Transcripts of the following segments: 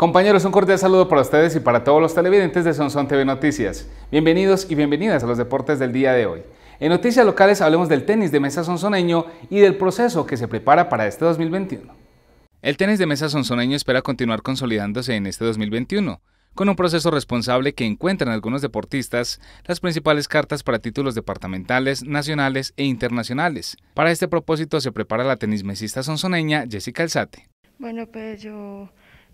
Compañeros, un cordial saludo para ustedes y para todos los televidentes de Sonson TV Noticias. Bienvenidos y bienvenidas a los deportes del día de hoy. En noticias locales hablemos del tenis de mesa sonsoneño y del proceso que se prepara para este 2021. El tenis de mesa sonsoneño espera continuar consolidándose en este 2021, con un proceso responsable que encuentran algunos deportistas las principales cartas para títulos departamentales, nacionales e internacionales. Para este propósito se prepara la tenismesista sonsoneña Jessica Alzate. Bueno, pues yo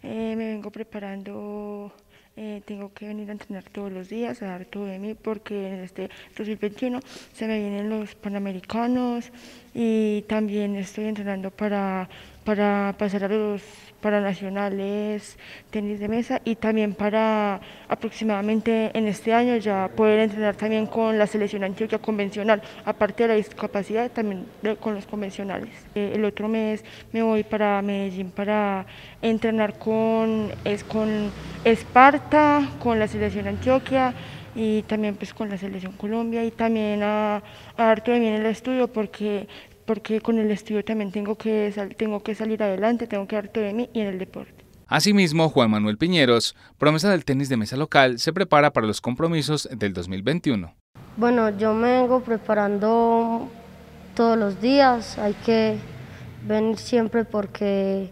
eh, me vengo preparando, eh, tengo que venir a entrenar todos los días, a dar todo de mí, porque en este 2021 se me vienen los Panamericanos y también estoy entrenando para para pasar a los paranacionales, tenis de mesa y también para aproximadamente en este año ya poder entrenar también con la selección antioquia convencional, aparte de la discapacidad también con los convencionales. Eh, el otro mes me voy para Medellín para entrenar con, es con Esparta, con la selección antioquia y también pues con la selección Colombia y también a, a también el estudio porque porque con el estudio también tengo que, tengo que salir adelante, tengo que darte de mí y en el deporte. Asimismo, Juan Manuel Piñeros, promesa del tenis de mesa local, se prepara para los compromisos del 2021. Bueno, yo me vengo preparando todos los días, hay que venir siempre porque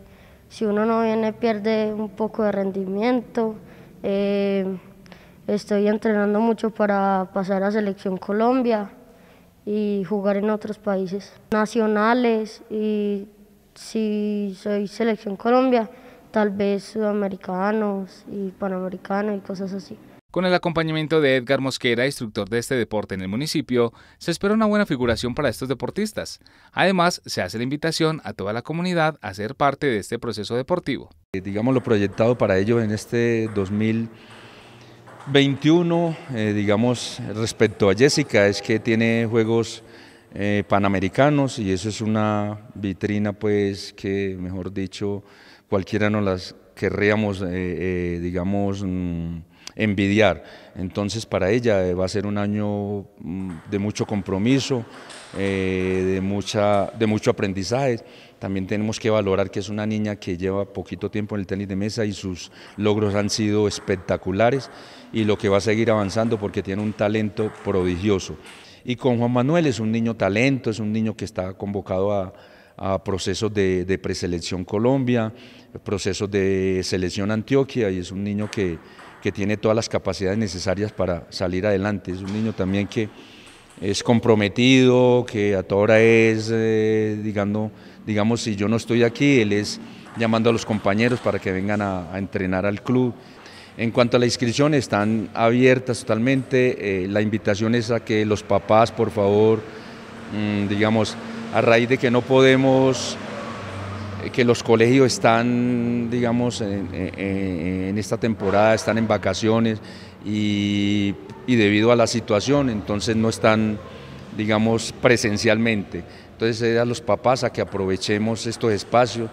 si uno no viene pierde un poco de rendimiento. Eh, estoy entrenando mucho para pasar a Selección Colombia y jugar en otros países, nacionales y si soy selección Colombia, tal vez sudamericanos y panamericanos y cosas así. Con el acompañamiento de Edgar Mosquera, instructor de este deporte en el municipio, se espera una buena figuración para estos deportistas. Además, se hace la invitación a toda la comunidad a ser parte de este proceso deportivo. Eh, digamos lo proyectado para ello en este 2020 21, eh, digamos, respecto a Jessica, es que tiene juegos eh, panamericanos y eso es una vitrina, pues, que, mejor dicho, cualquiera nos las querríamos, eh, digamos, mm, envidiar. Entonces para ella eh, va a ser un año mm, de mucho compromiso, eh, de, mucha, de mucho aprendizaje. También tenemos que valorar que es una niña que lleva poquito tiempo en el tenis de mesa y sus logros han sido espectaculares y lo que va a seguir avanzando porque tiene un talento prodigioso. Y con Juan Manuel es un niño talento, es un niño que está convocado a, procesos de, de preselección Colombia, procesos de selección Antioquia y es un niño que, que tiene todas las capacidades necesarias para salir adelante. Es un niño también que es comprometido, que a toda hora es, eh, digamos, digamos, si yo no estoy aquí, él es llamando a los compañeros para que vengan a, entrenar al club. En cuanto a la inscripción, están abiertas totalmente. Eh, la invitación es a que los papás, por favor, mm, digamos, a raíz de que no podemos eh, que los colegios están, digamos, en, esta temporada, están en vacaciones y, debido a la situación, entonces no están, digamos, presencialmente. Entonces, eh, a los papás a que aprovechemos estos espacios.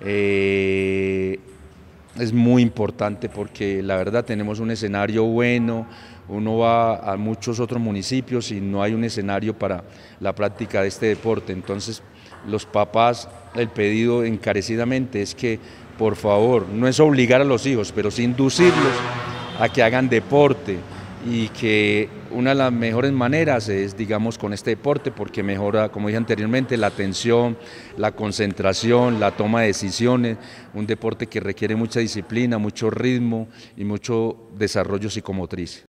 Eh, es muy importante porque la verdad tenemos un escenario bueno, uno va a muchos otros municipios y no hay un escenario para la práctica de este deporte, entonces los papás el pedido encarecidamente es que, por favor, no es obligar a los hijos, pero sí inducirlos a que hagan deporte y que una de las mejores maneras es, digamos, con este deporte, porque mejora, como dije anteriormente, la atención, la concentración, la toma de decisiones, un deporte que requiere mucha disciplina, mucho ritmo y mucho desarrollo psicomotriz.